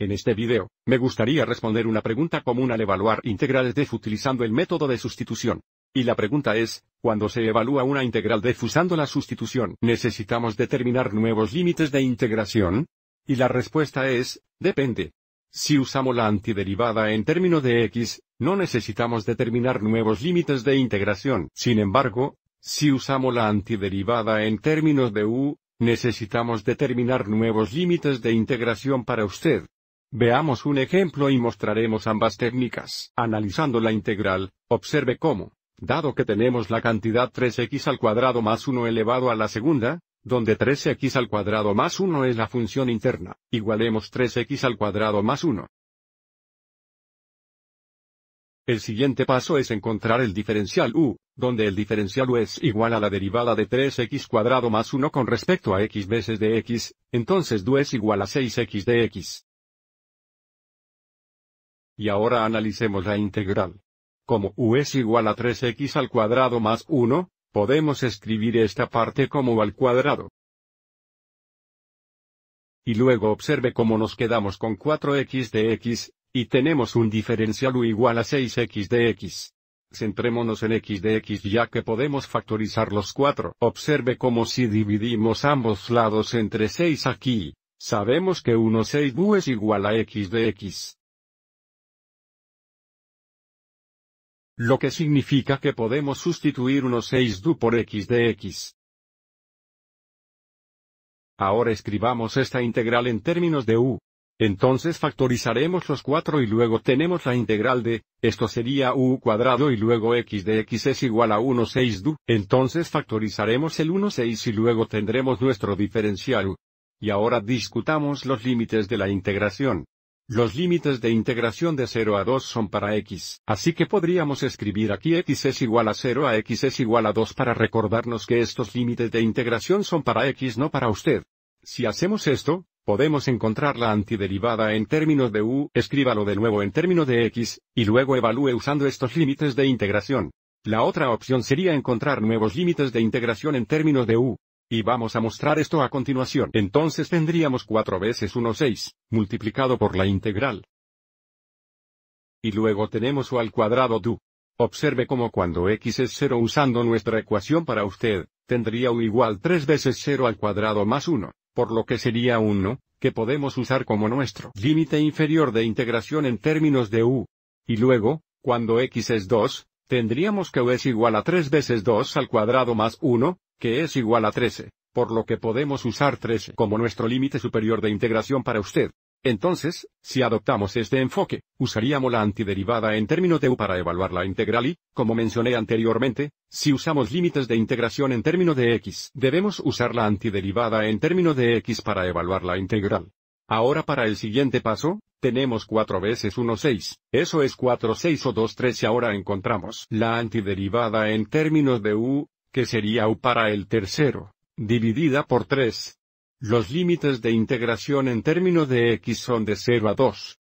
En este video, me gustaría responder una pregunta común al evaluar integrales def utilizando el método de sustitución. Y la pregunta es, cuando se evalúa una integral def usando la sustitución, ¿necesitamos determinar nuevos límites de integración? Y la respuesta es, depende. Si usamos la antiderivada en términos de x, no necesitamos determinar nuevos límites de integración. Sin embargo, si usamos la antiderivada en términos de u, necesitamos determinar nuevos límites de integración para usted. Veamos un ejemplo y mostraremos ambas técnicas. Analizando la integral, observe cómo, dado que tenemos la cantidad 3x al cuadrado más 1 elevado a la segunda, donde 3x al cuadrado más 1 es la función interna, igualemos 3x al cuadrado más 1. El siguiente paso es encontrar el diferencial u, donde el diferencial u es igual a la derivada de 3x cuadrado más 1 con respecto a x veces de x, entonces du es igual a 6x de y ahora analicemos la integral. Como u es igual a 3x al cuadrado más 1, podemos escribir esta parte como u al cuadrado. Y luego observe cómo nos quedamos con 4x de x, y tenemos un diferencial u igual a 6x de x. Centrémonos en x de x ya que podemos factorizar los 4. Observe cómo si dividimos ambos lados entre 6 aquí, sabemos que 1 6 u es igual a x de x. lo que significa que podemos sustituir 1 6du por x de x. Ahora escribamos esta integral en términos de u. Entonces factorizaremos los 4 y luego tenemos la integral de, esto sería u cuadrado y luego x de x es igual a 1 6 du, entonces factorizaremos el 1 6 y luego tendremos nuestro diferencial u. Y ahora discutamos los límites de la integración. Los límites de integración de 0 a 2 son para x, así que podríamos escribir aquí x es igual a 0 a x es igual a 2 para recordarnos que estos límites de integración son para x no para usted. Si hacemos esto, podemos encontrar la antiderivada en términos de u, escríbalo de nuevo en términos de x, y luego evalúe usando estos límites de integración. La otra opción sería encontrar nuevos límites de integración en términos de u, y vamos a mostrar esto a continuación. Entonces tendríamos 4 veces 1 6, multiplicado por la integral. Y luego tenemos u al cuadrado du. Observe cómo cuando x es 0 usando nuestra ecuación para usted, tendría u igual 3 veces 0 al cuadrado más 1, por lo que sería 1, que podemos usar como nuestro límite inferior de integración en términos de u. Y luego, cuando x es 2, tendríamos que u es igual a 3 veces 2 al cuadrado más 1, que es igual a 13, por lo que podemos usar 13 como nuestro límite superior de integración para usted. Entonces, si adoptamos este enfoque, usaríamos la antiderivada en términos de u para evaluar la integral y, como mencioné anteriormente, si usamos límites de integración en términos de x, debemos usar la antiderivada en términos de x para evaluar la integral. Ahora para el siguiente paso, tenemos 4 veces 1 6, eso es 4 6 o 2 3 y ahora encontramos la antiderivada en términos de u, sería U para el tercero, dividida por 3. Los límites de integración en términos de x son de 0 a 2.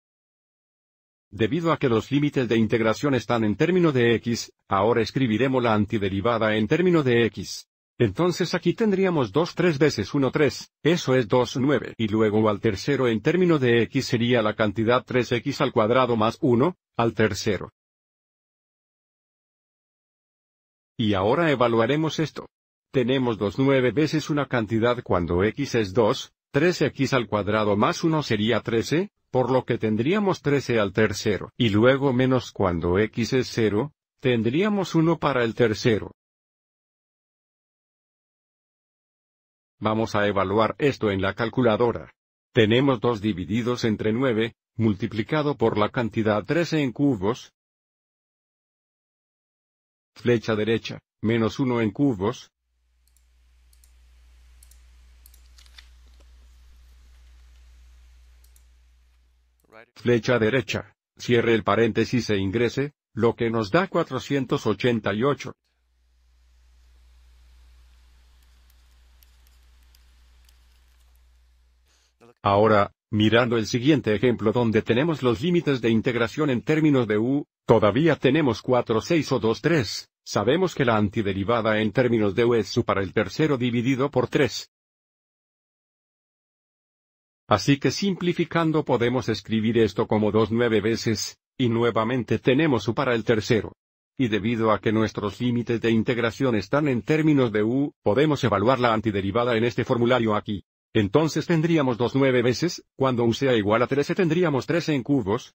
Debido a que los límites de integración están en términos de x, ahora escribiremos la antiderivada en términos de x. Entonces aquí tendríamos 2 3 veces 1 3, eso es 2 9 y luego al tercero en términos de x sería la cantidad 3x al cuadrado más 1, al tercero. Y ahora evaluaremos esto. Tenemos 2 9 veces una cantidad cuando x es 2, 3x al cuadrado más 1 sería 13, por lo que tendríamos 13 al tercero. Y luego menos cuando x es 0, tendríamos 1 para el tercero. Vamos a evaluar esto en la calculadora. Tenemos 2 divididos entre 9, multiplicado por la cantidad 13 en cubos, Flecha derecha, menos 1 en cubos. Flecha derecha, cierre el paréntesis e ingrese, lo que nos da 488. Ahora, mirando el siguiente ejemplo donde tenemos los límites de integración en términos de u, Todavía tenemos 4 6 o 2 3, sabemos que la antiderivada en términos de u es su para el tercero dividido por 3. Así que simplificando podemos escribir esto como 2 9 veces, y nuevamente tenemos u para el tercero. Y debido a que nuestros límites de integración están en términos de u, podemos evaluar la antiderivada en este formulario aquí. Entonces tendríamos 2 9 veces, cuando u sea igual a 13 tendríamos 13 en cubos,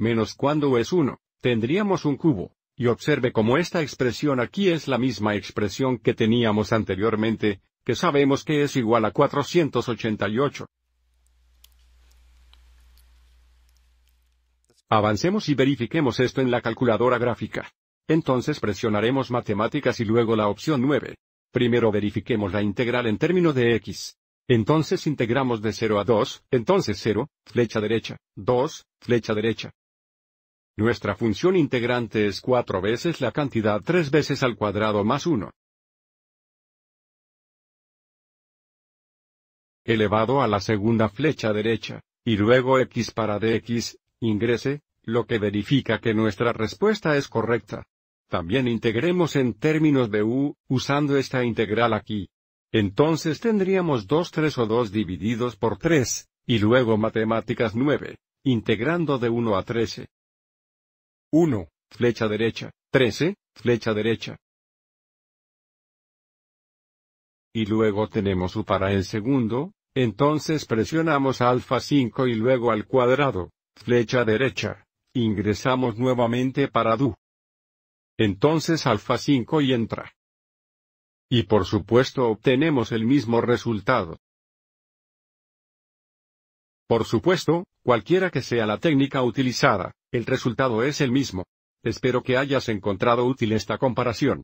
menos cuando es 1, tendríamos un cubo. Y observe cómo esta expresión aquí es la misma expresión que teníamos anteriormente, que sabemos que es igual a 488. Avancemos y verifiquemos esto en la calculadora gráfica. Entonces presionaremos matemáticas y luego la opción 9. Primero verifiquemos la integral en términos de x. Entonces integramos de 0 a 2, entonces 0, flecha derecha, 2, flecha derecha, nuestra función integrante es 4 veces la cantidad 3 veces al cuadrado más 1. elevado a la segunda flecha derecha, y luego x para dx, ingrese, lo que verifica que nuestra respuesta es correcta. También integremos en términos de u, usando esta integral aquí. Entonces tendríamos 2 3 o 2 divididos por 3, y luego matemáticas 9, integrando de 1 a 13. 1, flecha derecha, 13, flecha derecha. Y luego tenemos U para el segundo, entonces presionamos alfa 5 y luego al cuadrado, flecha derecha. Ingresamos nuevamente para DU. Entonces alfa 5 y entra. Y por supuesto obtenemos el mismo resultado. Por supuesto, cualquiera que sea la técnica utilizada, el resultado es el mismo. Espero que hayas encontrado útil esta comparación.